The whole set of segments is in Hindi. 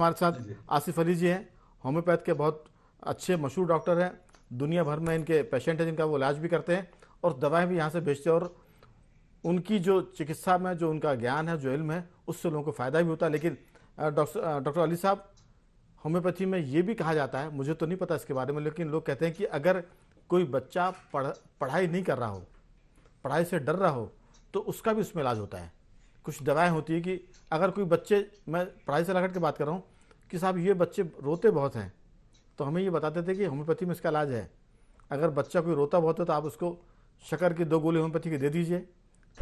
हमारे साथ आसिफ अली जी हैं होम्योपैथ के बहुत अच्छे मशहूर डॉक्टर हैं दुनिया भर में इनके पेशेंट हैं जिनका वो इलाज भी करते हैं और दवाएं भी यहाँ से भेजते हैं और उनकी जो चिकित्सा में जो उनका ज्ञान है जो इल्म है उससे लोगों को फ़ायदा भी होता है लेकिन डॉक्टर डॉक्टर अली साहब होम्योपैथी में ये भी कहा जाता है मुझे तो नहीं पता इसके बारे में लेकिन लोग कहते हैं कि अगर कोई बच्चा पढ़ पढ़ाई नहीं कर रहा हो पढ़ाई से डर रहा हो तो उसका भी उसमें इलाज होता है कुछ दवाएँ होती है कि अगर कोई बच्चे मैं पढ़ाई से लगट के बात कर रहा हूँ कि साहब ये बच्चे रोते बहुत हैं तो हमें ये बताते थे कि होम्योपैथी में इसका इलाज है अगर बच्चा कोई रोता बहुत है तो आप उसको शकर की दो गोली होम्योपैथी की दे दीजिए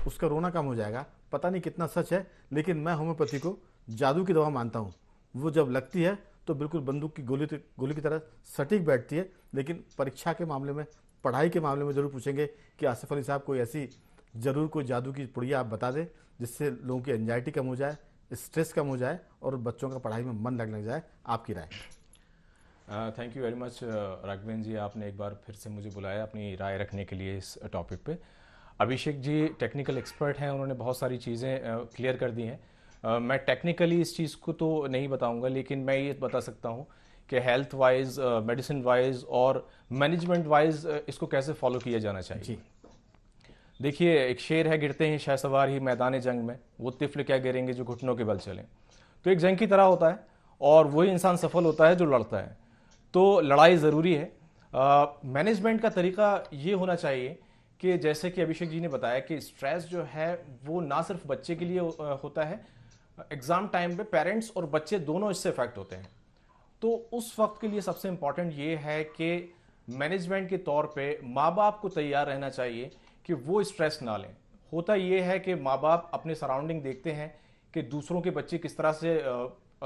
उसका रोना कम हो जाएगा पता नहीं कितना सच है लेकिन मैं होम्योपैथी को जादू की दवा मानता हूँ वो जब लगती है तो बिल्कुल बंदूक की गोली गोली की तरह सटीक बैठती है लेकिन परीक्षा के मामले में पढ़ाई के मामले में ज़रूर पूछेंगे कि आसिफ अली साहब कोई ऐसी ज़रूर कोई जादू की पुड़िया आप बता दें जिससे लोगों की एनजाइटी कम हो जाए स्ट्रेस कम हो जाए और बच्चों का पढ़ाई में मन लग लग जाए आपकी राय thank you very much Raghavendra ji आपने एक बार फिर से मुझे बुलाया अपनी राय रखने के लिए इस टॉपिक पे अभिषेक जी टेक्निकल एक्सपर्ट हैं उन्होंने बहुत सारी चीज़ें क्लियर uh, कर दी हैं uh, मैं टेक्निकली इस चीज़ को तो नहीं बताऊंगा लेकिन मैं ये बता सकता हूँ कि हेल्थ वाइज मेडिसिन वाइज और मैनेजमेंट वाइज uh, इसको कैसे फॉलो किया जाना चाहिए जी देखिए एक शेर है गिरते ही शह सवार ही मैदान जंग में वो तिफल क्या गिरेंगे जो घुटनों के बल चलें तो एक जंग की तरह होता है और वही इंसान सफल होता है जो लड़ता है तो लड़ाई ज़रूरी है मैनेजमेंट का तरीका ये होना चाहिए कि जैसे कि अभिषेक जी ने बताया कि स्ट्रेस जो है वो ना सिर्फ बच्चे के लिए होता है एग्ज़ाम टाइम पे पेरेंट्स और बच्चे दोनों इससे इफेक्ट होते हैं तो उस वक्त के लिए सबसे इम्पॉर्टेंट ये है कि मैनेजमेंट के तौर पे माँ बाप को तैयार रहना चाहिए कि वो स्ट्रेस ना लें होता ये है कि माँ बाप अपने सराउंडिंग देखते हैं कि दूसरों के बच्चे किस तरह से आ,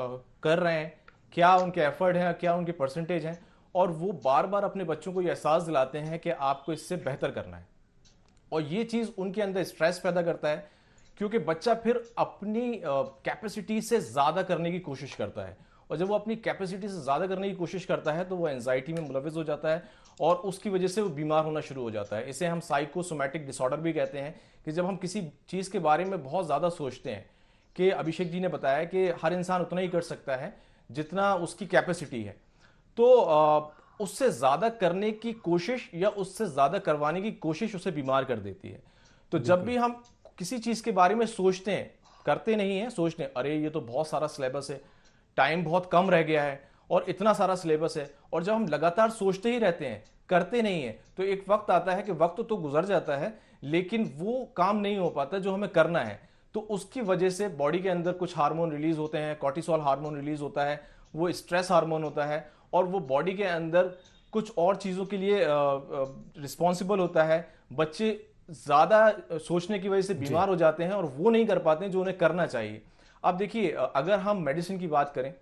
आ, कर रहे हैं क्या उनके एफर्ट हैं क्या उनके परसेंटेज हैं और वो बार बार अपने बच्चों को ये एहसास दिलाते हैं कि आपको इससे बेहतर करना है और ये चीज़ उनके अंदर स्ट्रेस पैदा करता है क्योंकि बच्चा फिर अपनी कैपेसिटी से ज़्यादा करने की कोशिश करता है और जब वो अपनी कैपेसिटी से ज़्यादा करने की कोशिश करता है तो वो एनजाइटी में मुलविज हो जाता है और उसकी वजह से वो बीमार होना शुरू हो जाता है इसे हम साइकोसोमेटिक डिसऑर्डर भी कहते हैं कि जब हम किसी चीज़ के बारे में बहुत ज़्यादा सोचते हैं कि अभिषेक जी ने बताया कि हर इंसान उतना ही कर सकता है जितना उसकी कैपेसिटी है तो उससे ज़्यादा करने की कोशिश या उससे ज़्यादा करवाने की कोशिश उसे बीमार कर देती है तो जब भी हम किसी चीज़ के बारे में सोचते हैं करते नहीं हैं सोचते हैं अरे ये तो बहुत सारा सिलेबस है टाइम बहुत कम रह गया है और इतना सारा सिलेबस है और जब हम लगातार सोचते ही रहते हैं करते नहीं है तो एक वक्त आता है कि वक्त तो गुजर जाता है लेकिन वो काम नहीं हो पाता जो हमें करना है तो उसकी वजह से बॉडी के अंदर कुछ हार्मोन रिलीज होते हैं कॉटिसोल हार्मोन रिलीज होता है वो स्ट्रेस हार्मोन होता है और वो बॉडी के अंदर कुछ और चीज़ों के लिए रिस्पॉन्सिबल होता है बच्चे ज़्यादा सोचने की वजह से बीमार हो जाते हैं और वो नहीं कर पाते हैं जो उन्हें करना चाहिए अब देखिए अगर हम मेडिसिन की बात करें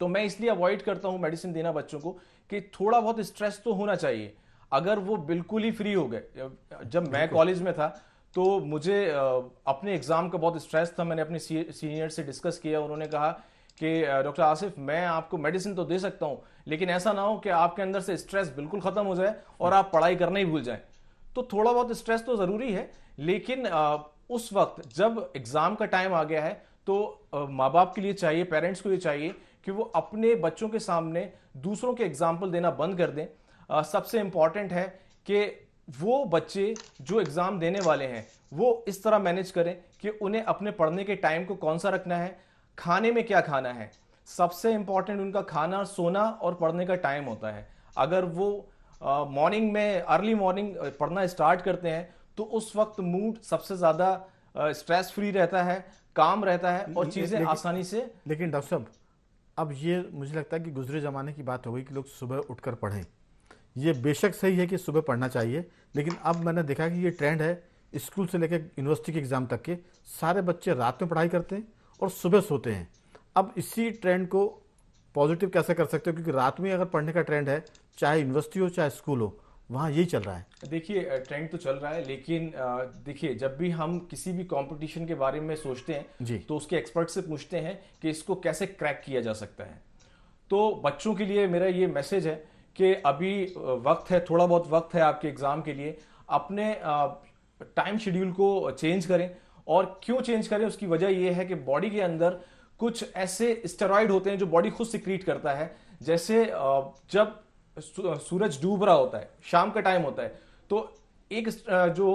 तो मैं इसलिए अवॉइड करता हूं मेडिसिन देना बच्चों को कि थोड़ा बहुत स्ट्रेस तो होना चाहिए अगर वो बिल्कुल ही फ्री हो गए जब मैं कॉलेज में था तो मुझे अपने एग्ज़ाम का बहुत स्ट्रेस था मैंने अपने सीनियर से डिस्कस किया उन्होंने कहा कि डॉक्टर आसिफ मैं आपको मेडिसिन तो दे सकता हूं लेकिन ऐसा ना हो कि आपके अंदर से स्ट्रेस बिल्कुल ख़त्म हो जाए और आप पढ़ाई करना ही भूल जाए तो थोड़ा बहुत स्ट्रेस तो ज़रूरी है लेकिन उस वक्त जब एग्ज़ाम का टाइम आ गया है तो माँ बाप के लिए चाहिए पेरेंट्स को ये चाहिए कि वो अपने बच्चों के सामने दूसरों के एग्जाम्पल देना बंद कर दें आ, सबसे इम्पॉर्टेंट है कि वो बच्चे जो एग्ज़ाम देने वाले हैं वो इस तरह मैनेज करें कि उन्हें अपने पढ़ने के टाइम को कौन सा रखना है खाने में क्या खाना है सबसे इम्पॉर्टेंट उनका खाना सोना और पढ़ने का टाइम होता है अगर वो मॉर्निंग में अर्ली मॉर्निंग पढ़ना स्टार्ट करते हैं तो उस वक्त मूड सबसे ज़्यादा स्ट्रेस फ्री रहता है काम रहता है और चीज़ें आसानी से लेकिन डॉक्टर साहब अब ये मुझे लगता है कि गुजरे ज़माने की बात हो गई कि लोग सुबह उठकर पढ़ें ये बेशक सही है कि सुबह पढ़ना चाहिए लेकिन अब मैंने देखा कि ये ट्रेंड है स्कूल से लेकर यूनिवर्सिटी के एग्ज़ाम तक के सारे बच्चे रात में पढ़ाई करते हैं और सुबह सोते हैं अब इसी ट्रेंड को पॉजिटिव कैसे कर सकते हो क्योंकि रात में अगर पढ़ने का ट्रेंड है चाहे यूनिवर्सिटी हो चाहे स्कूल हो वहाँ यही चल रहा है देखिए ट्रेंड तो चल रहा है लेकिन देखिए जब भी हम किसी भी कंपटीशन के बारे में सोचते हैं जी तो उसके एक्सपर्ट से पूछते हैं कि इसको कैसे क्रैक किया जा सकता है तो बच्चों के लिए मेरा ये मैसेज है कि अभी वक्त है थोड़ा बहुत वक्त है आपके एग्ज़ाम के लिए अपने टाइम शेड्यूल को चेंज करें और क्यों चेंज करें उसकी वजह यह है कि बॉडी के अंदर कुछ ऐसे स्टेरॉयड होते हैं जो बॉडी खुद सिक्रीट करता है जैसे जब सूरज डूब रहा होता है शाम का टाइम होता है तो एक जो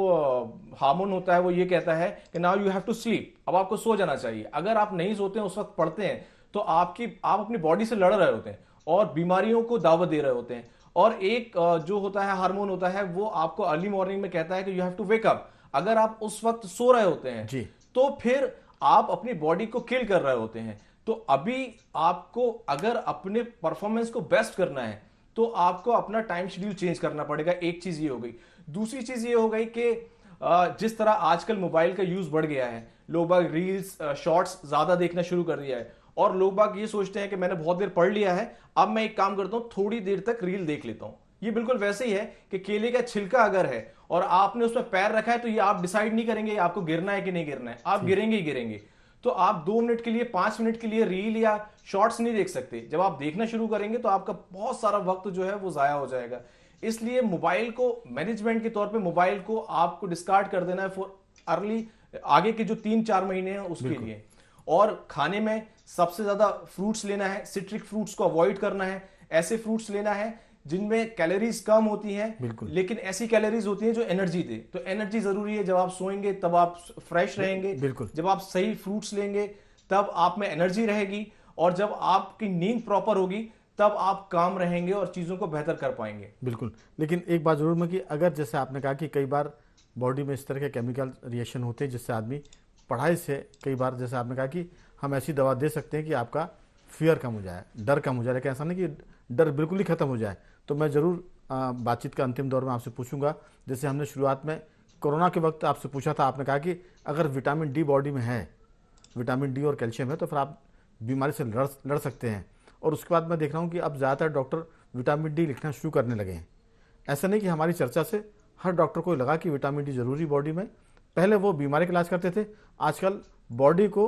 हार्मोन होता है वो ये कहता है कि now you have to sleep अब आपको सो जाना चाहिए अगर आप नहीं सोते हैं उस वक्त पढ़ते हैं तो आपकी आप अपनी बॉडी से लड़ रहे होते हैं और बीमारियों को दावत दे रहे होते हैं और एक जो होता है हार्मोन होता है वो आपको अर्ली मॉर्निंग में कहता है कि यू हैव टू वेकअप अगर आप उस वक्त सो रहे होते हैं जी तो फिर आप अपनी बॉडी को किल कर रहे होते हैं तो अभी आपको अगर अपने परफॉर्मेंस को बेस्ट करना है तो आपको अपना टाइम शेड्यूल चेंज करना पड़ेगा एक चीज़ ये हो गई दूसरी चीज़ ये हो गई कि जिस तरह आजकल मोबाइल का यूज़ बढ़ गया है लोग बाग रील्स शॉर्ट्स ज़्यादा देखना शुरू कर दिया है और लोग बाग ये सोचते हैं कि मैंने बहुत देर पढ़ लिया है अब मैं एक काम करता हूँ थोड़ी देर तक रील देख लेता हूँ ये बिल्कुल वैसे ही है कि केले का छिलका अगर है और आपने उसमें पैर रखा है तो ये आप डिसाइड नहीं करेंगे आपको गिरना है कि नहीं गिरना है आप गिरेंगे ही गिरेंगे तो आप दो मिनट के लिए पांच मिनट के लिए रील या शॉर्ट्स नहीं देख सकते जब आप देखना शुरू करेंगे तो आपका बहुत सारा वक्त जो है वो ज़ाया हो जाएगा इसलिए मोबाइल को मैनेजमेंट के तौर पे मोबाइल को आपको डिस्कार्ड कर देना है फॉर अर्ली आगे के जो तीन चार महीने हैं उसके लिए और खाने में सबसे ज्यादा फ्रूट्स लेना है सिट्रिक फ्रूट्स को अवॉइड करना है ऐसे फ्रूट्स लेना है जिनमें कैलोरीज कम होती हैं लेकिन ऐसी कैलोरीज होती हैं जो एनर्जी दे तो एनर्जी जरूरी है जब आप सोएंगे तब आप फ्रेश रहेंगे बिल्कुल जब आप सही फ्रूट्स लेंगे तब आप में एनर्जी रहेगी और जब आपकी नींद प्रॉपर होगी तब आप काम रहेंगे और चीज़ों को बेहतर कर पाएंगे बिल्कुल लेकिन एक बात जरूर मैं कि अगर जैसे आपने कहा कि कई बार बॉडी में इस तरह के केमिकल रिएक्शन होते हैं जिससे आदमी पढ़ाई से कई बार जैसे आपने कहा कि हम ऐसी दवा दे सकते हैं कि आपका फियर कम हो जाए डर कम हो जाए लेकिन ऐसा नहीं कि डर बिल्कुल ही खत्म हो जाए तो मैं ज़रूर बातचीत का अंतिम दौर में आपसे पूछूंगा जैसे हमने शुरुआत में कोरोना के वक्त आपसे पूछा था आपने कहा कि अगर विटामिन डी बॉडी में है विटामिन डी और कैल्शियम है तो फिर आप बीमारी से लड़ लड़ सकते हैं और उसके बाद मैं देख रहा हूँ कि अब ज़्यादातर डॉक्टर विटामिन डी लिखना शुरू करने लगे हैं ऐसा नहीं कि हमारी चर्चा से हर डॉक्टर को लगा कि विटामिन डी ज़रूरी बॉडी में पहले वो बीमारी का इलाज करते थे आजकल बॉडी को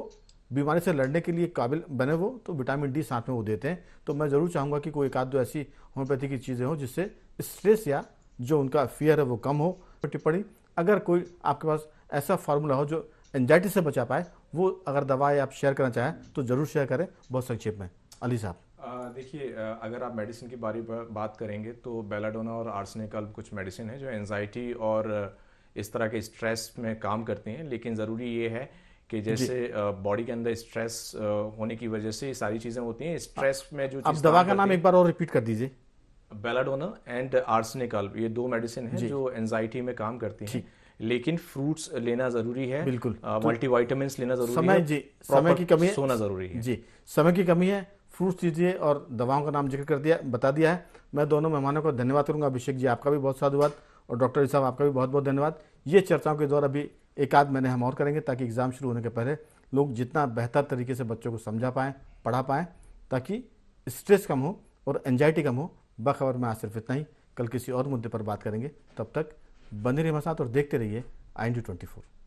बीमारी से लड़ने के लिए काबिल बने वो तो विटामिन डी साथ में वो देते हैं तो मैं ज़रूर चाहूँगा कि कोई एक आध दो ऐसी होम्योपैथी की चीज़ें हों जिससे स्ट्रेस या जो उनका फियर है वो कम हो टिप्पणी अगर कोई आपके पास ऐसा फार्मूला हो जो एनजाइटी से बचा पाए वो अगर दवाएँ आप शेयर करना चाहें तो ज़रूर शेयर करें बहुत संक्षेप में अली साहब देखिए अगर आप मेडिसिन की बारे पर बात करेंगे तो बेलाडोना और आर्सनिकल कुछ मेडिसिन है जो एनजाइटी और इस तरह के स्ट्रेस में काम करते हैं लेकिन ज़रूरी ये है कि जैसे बॉडी के अंदर स्ट्रेस होने की वजह से सारी चीजें होती हैं स्ट्रेस में जो आप दवा का नाम एक बार और रिपीट कर दीजिए बेलाडोना एंड आर्सनिकल ये दो मेडिसिन हैं जो एनजाइटी में काम करती हैं लेकिन फ्रूट्स लेना जरूरी है बिल्कुल मल्टी वाइटामिन लेना जरूरी समय है जी समय की कमी है सोना जरूरी है जी समय की कमी है फ्रूट्स लीजिए और दवाओं का नाम जिक्र कर दिया बता दिया है मैं दोनों मेहमानों को धन्यवाद करूंगा अभिषेक जी आपका भी बहुत साधुवाद और डॉक्टर साहब आपका भी बहुत बहुत धन्यवाद ये चर्चाओं के दौर अभी एक आध महीने हम और करेंगे ताकि एग्ज़ाम शुरू होने के पहले लोग जितना बेहतर तरीके से बच्चों को समझा पाएँ पढ़ा पाएँ ताकि स्ट्रेस कम हो और एनजाइटी कम हो बखबर में आज सिर्फ इतना ही कल किसी और मुद्दे पर बात करेंगे तब तक बने रहिए हमारे साथ और देखते रहिए I N D twenty four